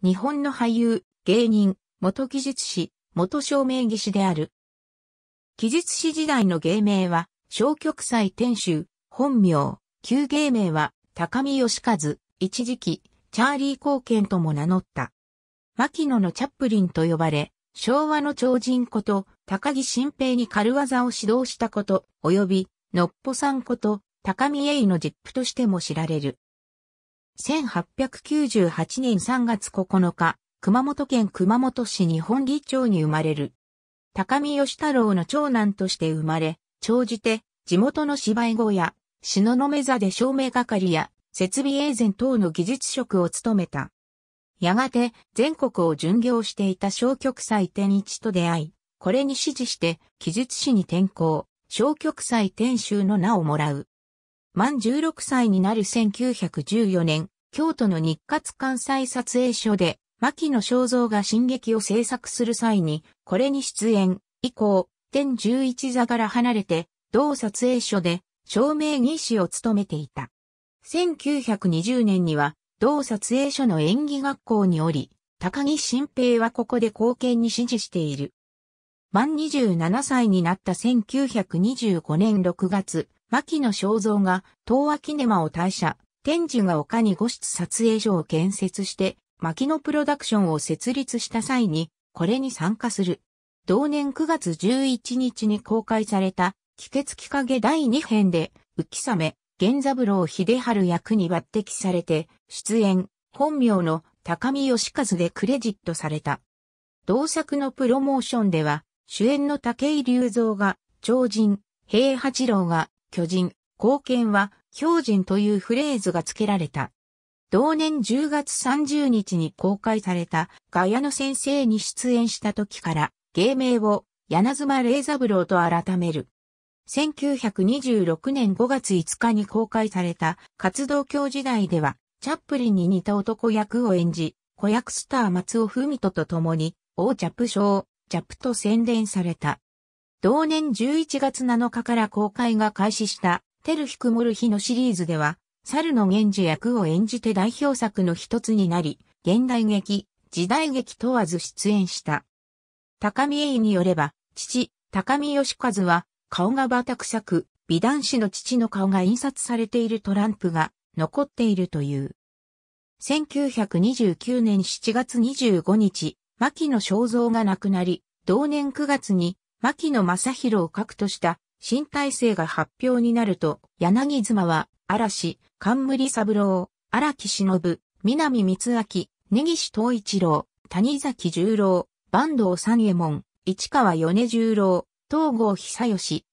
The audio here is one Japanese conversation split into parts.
日本の俳優、芸人、元技術士、元照明技師である。技術士時代の芸名は、小極祭天州、本名、旧芸名は、高見義和、一時期、チャーリー・貢献とも名乗った。牧野のチャップリンと呼ばれ、昭和の超人こと、高木新平に軽技を指導したこと、及び、のっぽさんこと、高見栄の実父としても知られる。1898年3月9日、熊本県熊本市日本議長に生まれる。高見義太郎の長男として生まれ、長じて地元の芝居小屋、篠目座で照明係や設備営善等の技術職を務めた。やがて全国を巡業していた小極祭天一と出会い、これに支持して記述史に転校、小極祭天衆の名をもらう。満16歳になる1914年、京都の日活関西撮影所で、牧野正造が進撃を制作する際に、これに出演、以降、天11座から離れて、同撮影所で、照明技師を務めていた。1920年には、同撮影所の演技学校におり、高木新平はここで貢献に支持している。満27歳になった1925年6月、牧野正造が東亜キネマを退社、天寿が丘に五室撮影所を建設して、牧野プロダクションを設立した際に、これに参加する。同年9月11日に公開された、気血気影第2編で、浮雨、源三郎秀春役に抜擢されて、出演、本名の高見義和でクレジットされた。同作のプロモーションでは、主演の武井隆三が、超人、平八郎が、巨人、貢献は、標人というフレーズが付けられた。同年10月30日に公開されたガヤの先生に出演した時から芸名を柳妻霊三郎と改める。1926年5月5日に公開された活動教時代ではチャップリンに似た男役を演じ、子役スター松尾文人と共に王チャップ賞、チャップと宣伝された。同年11月7日から公開が開始したテルヒクモルヒのシリーズでは、猿の源氏役を演じて代表作の一つになり、現代劇、時代劇問わず出演した。高見栄によれば、父、高見義和は、顔がバタ臭く、美男子の父の顔が印刷されているトランプが残っているという。1929年7月25日、牧野正造が亡くなり、同年9月に牧野正宏を核とした新体制が発表になると、柳妻は、嵐、冠三郎、荒木忍、南光明、根岸東一郎、谷崎十郎、坂東三右衛門、市川米十郎、東郷久義。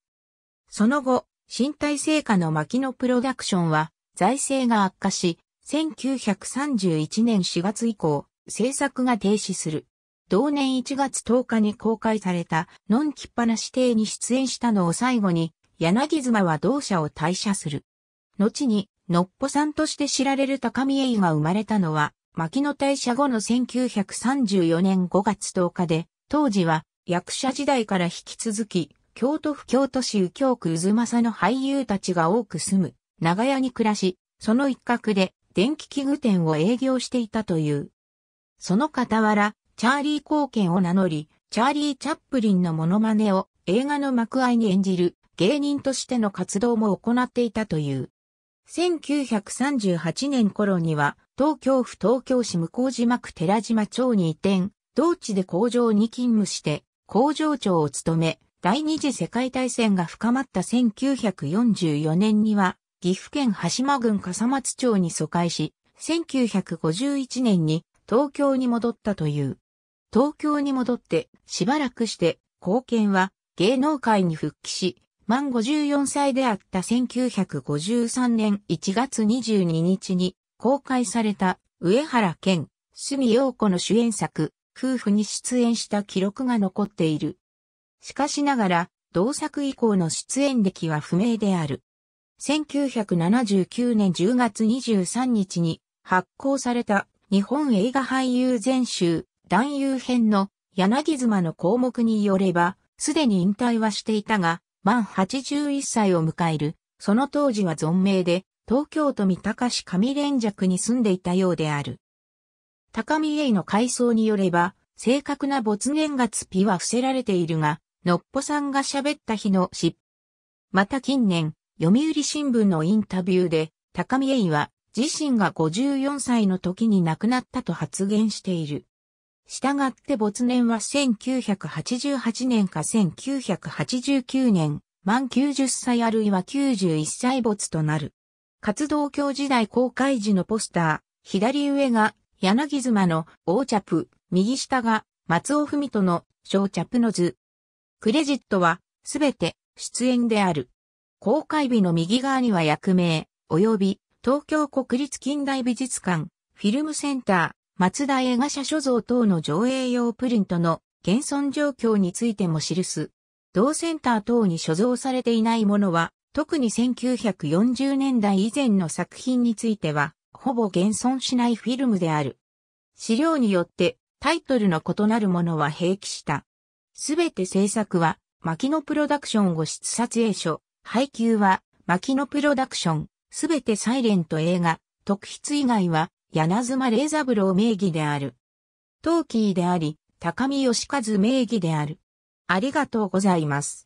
その後、新体制下の牧野プロダクションは、財政が悪化し、1931年4月以降、制作が停止する。同年1月10日に公開された、のんきっぱなし亭に出演したのを最後に、柳妻は同社を退社する。後に、のっぽさんとして知られる高見栄が生まれたのは、牧野退社後の1934年5月10日で、当時は役者時代から引き続き、京都府京都市右京区渦政の俳優たちが多く住む、長屋に暮らし、その一角で電気器具店を営業していたという。その傍ら、チャーリー貢献を名乗り、チャーリー・チャップリンのモノマネを映画の幕合に演じる芸人としての活動も行っていたという。1938年頃には東京府東京市向島区寺島町に移転、同地で工場に勤務して工場長を務め、第二次世界大戦が深まった1944年には岐阜県羽島郡笠松町に疎開し、1951年に東京に戻ったという。東京に戻って、しばらくして、貢献は芸能界に復帰し、満54歳であった1953年1月22日に公開された上原健、住陽子の主演作、夫婦に出演した記録が残っている。しかしながら、同作以降の出演歴は不明である。1979年10月23日に発行された日本映画俳優全集男優編の柳妻の項目によれば、すでに引退はしていたが、満81歳を迎える、その当時は存命で、東京都三鷹市上連尺に住んでいたようである。高見栄の回想によれば、正確な没年月日は伏せられているが、のっぽさんが喋った日のし。また近年、読売新聞のインタビューで、高見栄は自身が54歳の時に亡くなったと発言している。従って没年は1988年か1989年、満90歳あるいは91歳没となる。活動教時代公開時のポスター、左上が柳妻の王プ、右下が松尾文人の小チャプの図。クレジットはすべて出演である。公開日の右側には役名、及び東京国立近代美術館、フィルムセンター、松田映画社所蔵等の上映用プリントの現存状況についても記す。同センター等に所蔵されていないものは、特に1940年代以前の作品については、ほぼ現存しないフィルムである。資料によってタイトルの異なるものは併記した。すべて制作は、牧野プロダクションを出撮影所、配給は、牧野プロダクション、すべてサイレント映画、特筆以外は、柳妻霊三郎名義である。陶器であり、高見義和名義である。ありがとうございます。